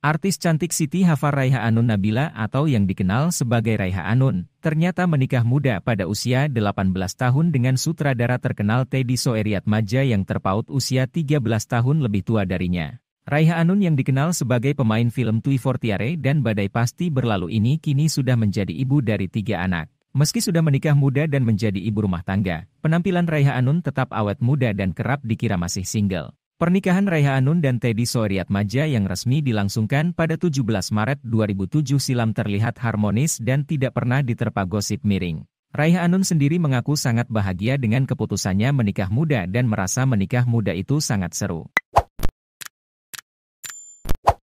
Artis cantik Siti Hafar Raiha Anun Nabila atau yang dikenal sebagai Raiha Anun, ternyata menikah muda pada usia 18 tahun dengan sutradara terkenal Teddy Soeriat Maja yang terpaut usia 13 tahun lebih tua darinya. Raiha Anun yang dikenal sebagai pemain film Tui Fortiare dan Badai Pasti Berlalu ini kini sudah menjadi ibu dari tiga anak. Meski sudah menikah muda dan menjadi ibu rumah tangga, penampilan Raiha Anun tetap awet muda dan kerap dikira masih single. Pernikahan Reha Anun dan Teddy Soeriat Maja yang resmi dilangsungkan pada 17 Maret 2007 silam terlihat harmonis dan tidak pernah diterpa gosip miring. Raiha Anun sendiri mengaku sangat bahagia dengan keputusannya menikah muda dan merasa menikah muda itu sangat seru.